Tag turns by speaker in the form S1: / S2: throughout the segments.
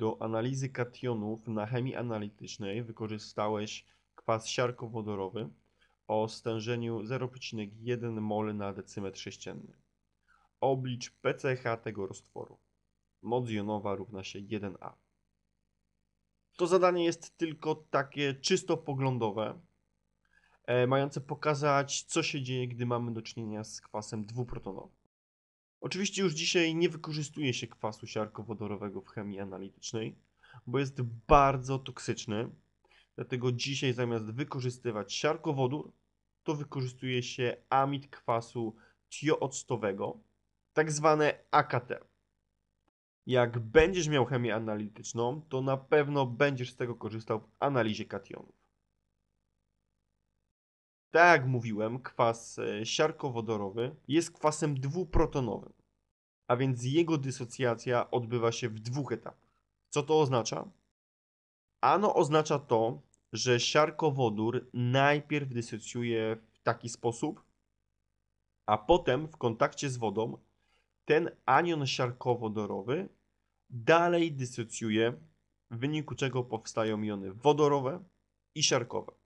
S1: Do analizy kationów na chemii analitycznej wykorzystałeś kwas siarkowodorowy o stężeniu 0,1 mol na decymetr sześcienny. Oblicz PCH tego roztworu. Moc jonowa równa się 1A. To zadanie jest tylko takie czysto poglądowe, e, mające pokazać, co się dzieje, gdy mamy do czynienia z kwasem dwuprotonowym. Oczywiście już dzisiaj nie wykorzystuje się kwasu siarkowodorowego w chemii analitycznej, bo jest bardzo toksyczny. Dlatego dzisiaj zamiast wykorzystywać siarkowodór, to wykorzystuje się amid kwasu tiooctowego, tak zwane AKT. Jak będziesz miał chemię analityczną, to na pewno będziesz z tego korzystał w analizie kationów. Tak jak mówiłem, kwas e, siarkowodorowy jest kwasem dwuprotonowym, a więc jego dysocjacja odbywa się w dwóch etapach. Co to oznacza? Ano oznacza to, że siarkowodór najpierw dysocjuje w taki sposób, a potem w kontakcie z wodą ten anion siarkowodorowy dalej dysocjuje, w wyniku czego powstają jony wodorowe i siarkowe.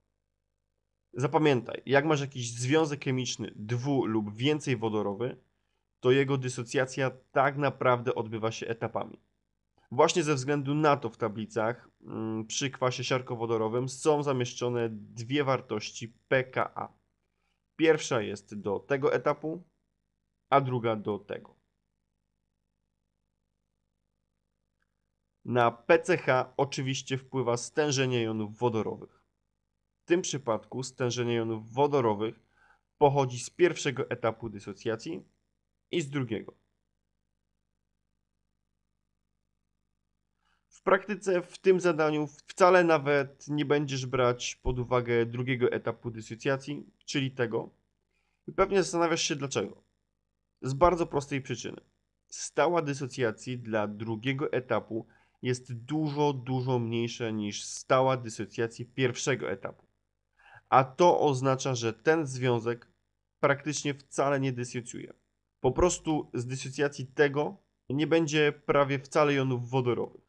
S1: Zapamiętaj, jak masz jakiś związek chemiczny dwu lub więcej wodorowy, to jego dysocjacja tak naprawdę odbywa się etapami. Właśnie ze względu na to w tablicach mm, przy kwasie siarkowodorowym są zamieszczone dwie wartości pKa. Pierwsza jest do tego etapu, a druga do tego. Na PCH oczywiście wpływa stężenie jonów wodorowych. W tym przypadku stężenie jonów wodorowych pochodzi z pierwszego etapu dysocjacji i z drugiego. W praktyce w tym zadaniu wcale nawet nie będziesz brać pod uwagę drugiego etapu dysocjacji, czyli tego. I pewnie zastanawiasz się dlaczego. Z bardzo prostej przyczyny. Stała dysocjacji dla drugiego etapu jest dużo, dużo mniejsza niż stała dysocjacji pierwszego etapu a to oznacza, że ten związek praktycznie wcale nie dysocjuje. Po prostu z dysocjacji tego nie będzie prawie wcale jonów wodorowych.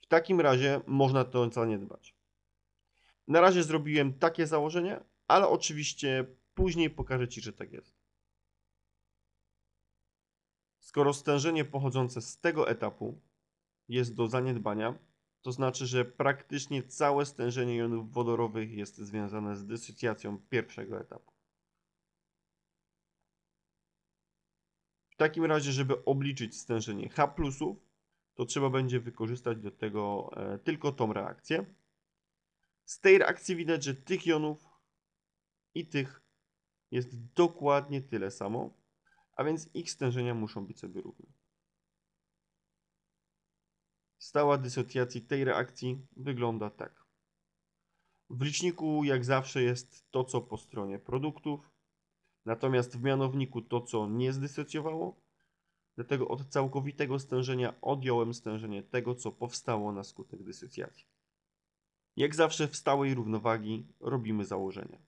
S1: W takim razie można to zaniedbać. Na razie zrobiłem takie założenie, ale oczywiście później pokażę Ci, że tak jest. Skoro stężenie pochodzące z tego etapu jest do zaniedbania, to znaczy, że praktycznie całe stężenie jonów wodorowych jest związane z dysocjacją pierwszego etapu. W takim razie, żeby obliczyć stężenie H plusów, to trzeba będzie wykorzystać do tego e, tylko tą reakcję. Z tej reakcji widać, że tych jonów i tych jest dokładnie tyle samo, a więc ich stężenia muszą być sobie równe. Stała dysocjacji tej reakcji wygląda tak. W liczniku jak zawsze jest to, co po stronie produktów, natomiast w mianowniku to, co nie zdysocjowało, dlatego od całkowitego stężenia odjąłem stężenie tego, co powstało na skutek dysocjacji. Jak zawsze w stałej równowagi robimy założenia.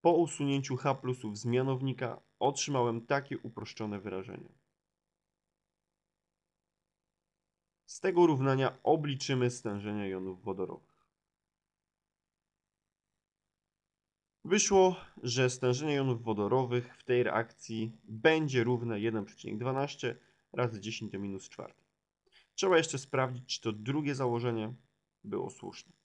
S1: Po usunięciu H plusów z mianownika otrzymałem takie uproszczone wyrażenie. Z tego równania obliczymy stężenie jonów wodorowych. Wyszło, że stężenie jonów wodorowych w tej reakcji będzie równe 1,12 razy 10 do minus 4. Trzeba jeszcze sprawdzić, czy to drugie założenie było słuszne.